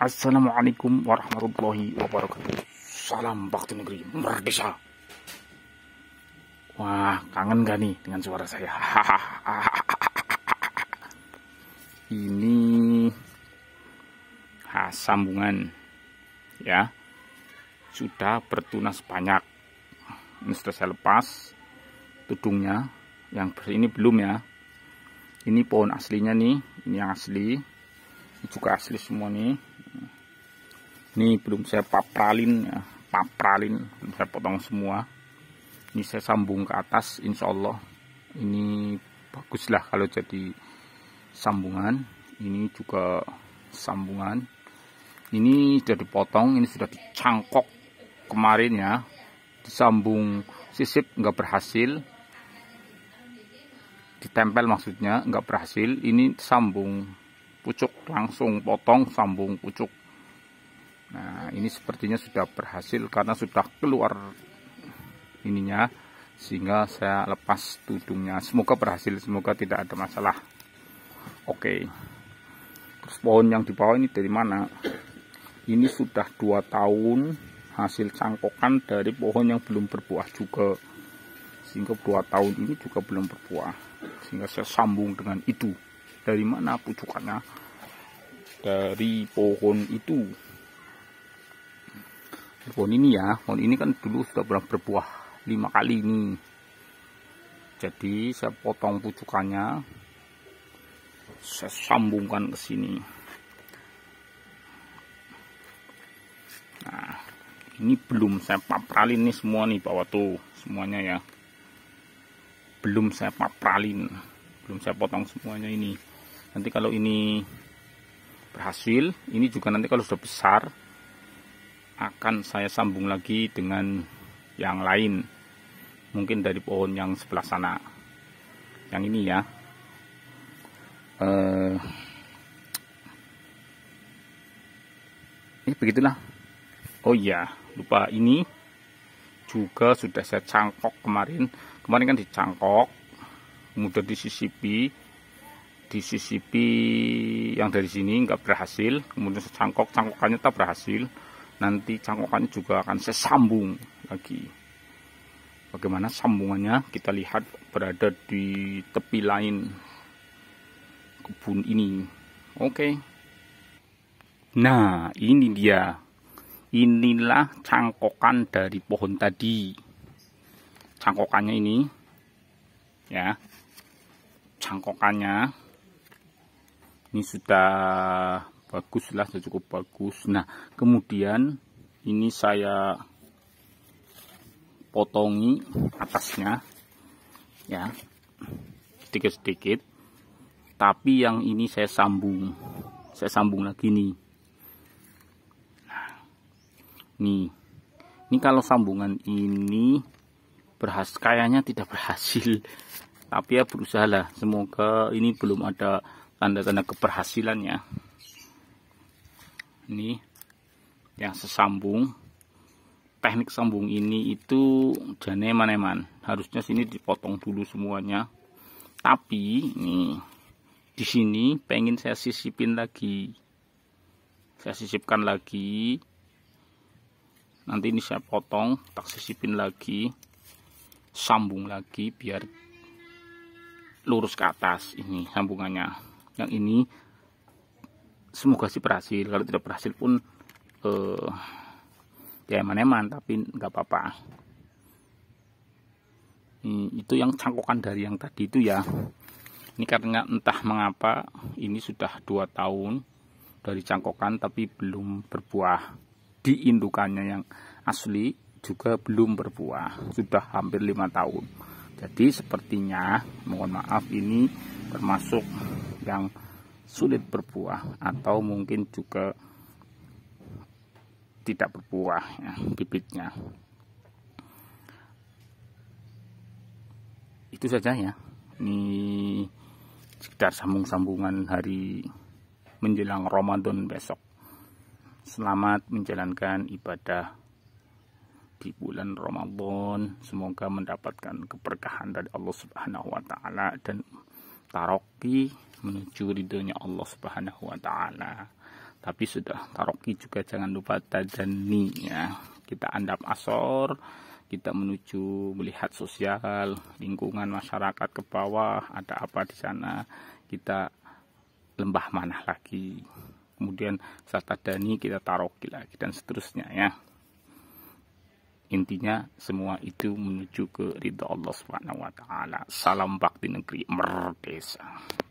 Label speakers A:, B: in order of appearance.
A: Assalamualaikum warahmatullahi wabarakatuh. Salam bakti negeri merdeka. Wah, kangen gak nih dengan suara saya? Ini khas sambungan ya. Sudah bertunas banyak. Mister sudah saya lepas tudungnya. Yang ini belum ya. Ini pohon aslinya nih, ini yang asli juga asli semua nih ini belum saya papralin ya. papralin belum saya potong semua ini saya sambung ke atas insya Allah ini baguslah kalau jadi sambungan ini juga sambungan ini sudah dipotong ini sudah dicangkok kemarin ya disambung sisip nggak berhasil ditempel maksudnya nggak berhasil ini sambung pucuk langsung potong sambung pucuk nah ini sepertinya sudah berhasil karena sudah keluar ininya sehingga saya lepas tudungnya semoga berhasil semoga tidak ada masalah oke okay. terus pohon yang di bawah ini dari mana ini sudah dua tahun hasil cangkokan dari pohon yang belum berbuah juga sehingga dua tahun ini juga belum berbuah sehingga saya sambung dengan itu dari mana pucukannya dari pohon itu pohon ini ya pohon ini kan dulu sudah pernah berbuah lima kali ini jadi saya potong pucukannya saya sambungkan ke sini nah ini belum saya papralin nih semua nih bawah tuh semuanya ya belum saya papralin belum saya potong semuanya ini nanti kalau ini berhasil ini juga nanti kalau sudah besar akan saya sambung lagi dengan yang lain mungkin dari pohon yang sebelah sana yang ini ya eh, ini begitulah oh iya lupa ini juga sudah saya cangkok kemarin kemarin kan dicangkok kemudian disisipi di disisipi yang dari sini nggak berhasil kemudian cangkok cangkokannya tak berhasil nanti cangkokannya juga akan saya sambung lagi bagaimana sambungannya kita lihat berada di tepi lain kebun ini oke okay. nah ini dia inilah cangkokan dari pohon tadi cangkokannya ini ya cangkokannya ini sudah bagus lah sudah cukup bagus nah kemudian ini saya potongi atasnya ya sedikit-sedikit tapi yang ini saya sambung saya sambung lagi nih nih ini kalau sambungan ini berhasil kayaknya tidak berhasil tapi ya berusaha lah semoga ini belum ada tanda-tanda keberhasilannya ini yang sesambung teknik sambung ini itu jane maneman harusnya sini dipotong dulu semuanya tapi ini di sini pengen saya sisipin lagi saya sisipkan lagi nanti ini saya potong tak sisipin lagi sambung lagi biar lurus ke atas ini sambungannya yang ini semoga sih berhasil kalau tidak berhasil pun eh, ya eman-eman tapi nggak apa-apa itu yang cangkokan dari yang tadi itu ya ini karena entah mengapa ini sudah dua tahun dari cangkokan tapi belum berbuah di indukannya yang asli juga belum berbuah sudah hampir lima tahun jadi sepertinya mohon maaf ini termasuk yang sulit berbuah atau mungkin juga tidak berbuah ya, bibitnya itu saja ya ini sekitar sambung-sambungan hari menjelang Ramadan besok selamat menjalankan ibadah di bulan Ramadan semoga mendapatkan keberkahan dari Allah Subhanahu wa taala dan taroki menuju ridhonya Allah Subhanahu wa taala. Tapi sudah taroki juga jangan lupa tajani ya. Kita andap asor, kita menuju melihat sosial, lingkungan masyarakat ke bawah, ada apa di sana, kita lembah mana lagi. Kemudian saat tadani kita taroki lagi dan seterusnya ya intinya semua itu menuju ke ridha Allah Subhanahu wa taala. Salam bakti negeri merdesa.